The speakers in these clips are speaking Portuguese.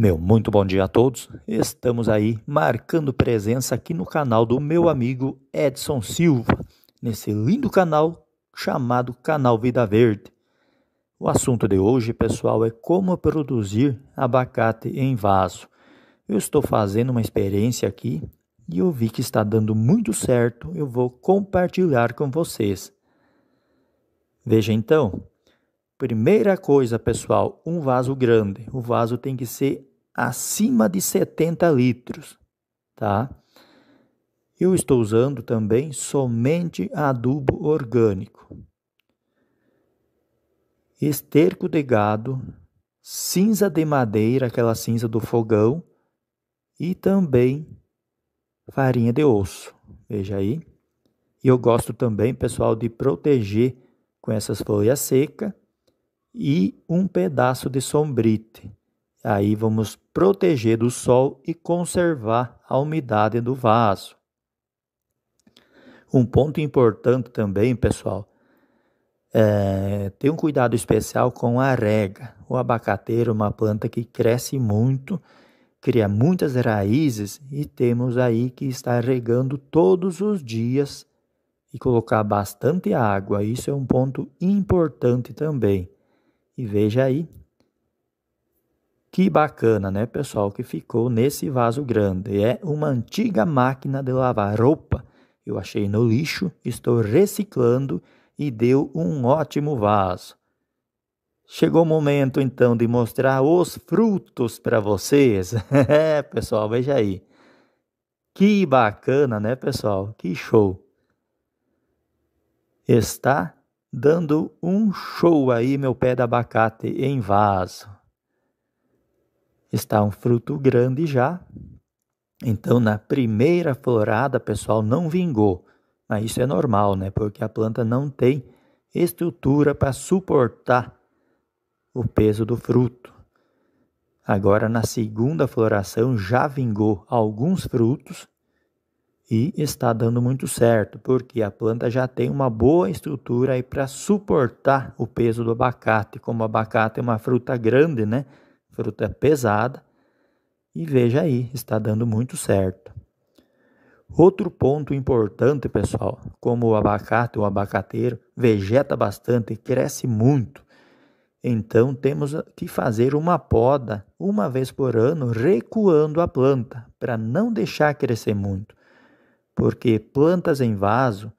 Meu muito bom dia a todos. Estamos aí marcando presença aqui no canal do meu amigo Edson Silva, nesse lindo canal chamado Canal Vida Verde. O assunto de hoje, pessoal, é como produzir abacate em vaso. Eu estou fazendo uma experiência aqui e eu vi que está dando muito certo. Eu vou compartilhar com vocês. Veja então, Primeira coisa, pessoal, um vaso grande. O vaso tem que ser acima de 70 litros, tá? Eu estou usando também somente adubo orgânico. Esterco de gado, cinza de madeira, aquela cinza do fogão, e também farinha de osso. Veja aí. E eu gosto também, pessoal, de proteger com essas folhas secas e um pedaço de sombrite. Aí vamos proteger do sol e conservar a umidade do vaso. Um ponto importante também, pessoal, é ter um cuidado especial com a rega. O abacateiro é uma planta que cresce muito, cria muitas raízes e temos aí que estar regando todos os dias e colocar bastante água. Isso é um ponto importante também. E veja aí que bacana, né, pessoal, que ficou nesse vaso grande. É uma antiga máquina de lavar roupa. Eu achei no lixo, estou reciclando e deu um ótimo vaso. Chegou o momento então de mostrar os frutos para vocês. é, pessoal, veja aí. Que bacana, né, pessoal? Que show. Está dando um show aí meu pé de abacate em vaso está um fruto grande já. Então, na primeira florada, pessoal, não vingou. Mas isso é normal, né? Porque a planta não tem estrutura para suportar o peso do fruto. Agora, na segunda floração, já vingou alguns frutos e está dando muito certo, porque a planta já tem uma boa estrutura aí para suportar o peso do abacate. Como o abacate é uma fruta grande, né? fruta é pesada. E veja aí, está dando muito certo. Outro ponto importante, pessoal, como o abacate, o abacateiro, vegeta bastante, e cresce muito. Então temos que fazer uma poda uma vez por ano, recuando a planta, para não deixar crescer muito. Porque plantas em vaso,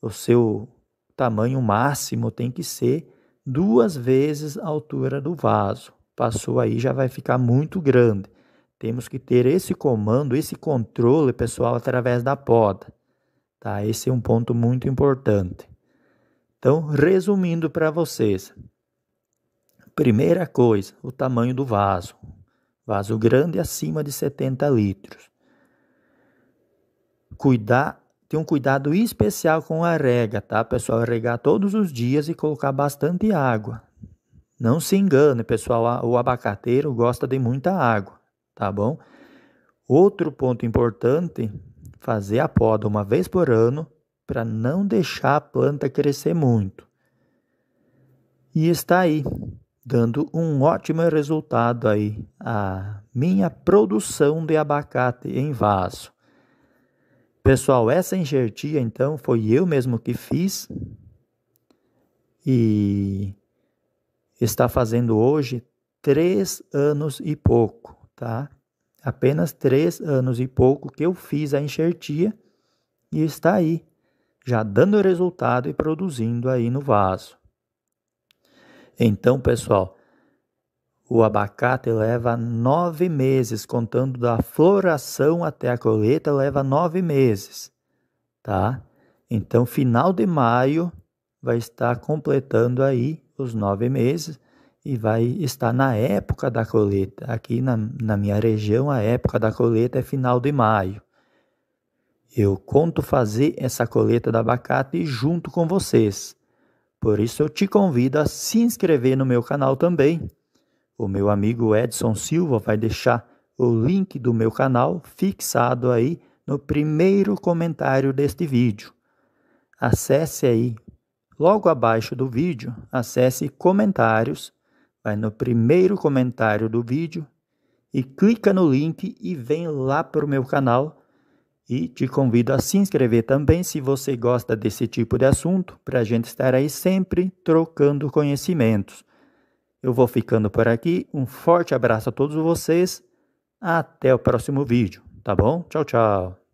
o seu tamanho máximo tem que ser duas vezes a altura do vaso passou aí já vai ficar muito grande. Temos que ter esse comando, esse controle, pessoal, através da poda. Tá? Esse é um ponto muito importante. Então, resumindo para vocês. Primeira coisa, o tamanho do vaso. Vaso grande acima de 70 litros. Cuidar tem um cuidado especial com a rega, tá, pessoal? Regar todos os dias e colocar bastante água. Não se engane, pessoal, o abacateiro gosta de muita água, tá bom? Outro ponto importante, fazer a poda uma vez por ano para não deixar a planta crescer muito. E está aí, dando um ótimo resultado aí a minha produção de abacate em vaso. Pessoal, essa enxertia então foi eu mesmo que fiz. E está fazendo hoje três anos e pouco, tá? Apenas três anos e pouco que eu fiz a enxertia e está aí, já dando resultado e produzindo aí no vaso. Então, pessoal, o abacate leva nove meses, contando da floração até a colheita, leva nove meses, tá? Então, final de maio vai estar completando aí os nove meses e vai estar na época da colheita. Aqui na, na minha região, a época da colheita é final de maio. Eu conto fazer essa colheita da abacate junto com vocês. Por isso eu te convido a se inscrever no meu canal também. O meu amigo Edson Silva vai deixar o link do meu canal fixado aí no primeiro comentário deste vídeo. Acesse aí Logo abaixo do vídeo, acesse Comentários, vai no primeiro comentário do vídeo e clica no link e vem lá para o meu canal. E te convido a se inscrever também se você gosta desse tipo de assunto, para a gente estar aí sempre trocando conhecimentos. Eu vou ficando por aqui, um forte abraço a todos vocês, até o próximo vídeo, tá bom? Tchau, tchau!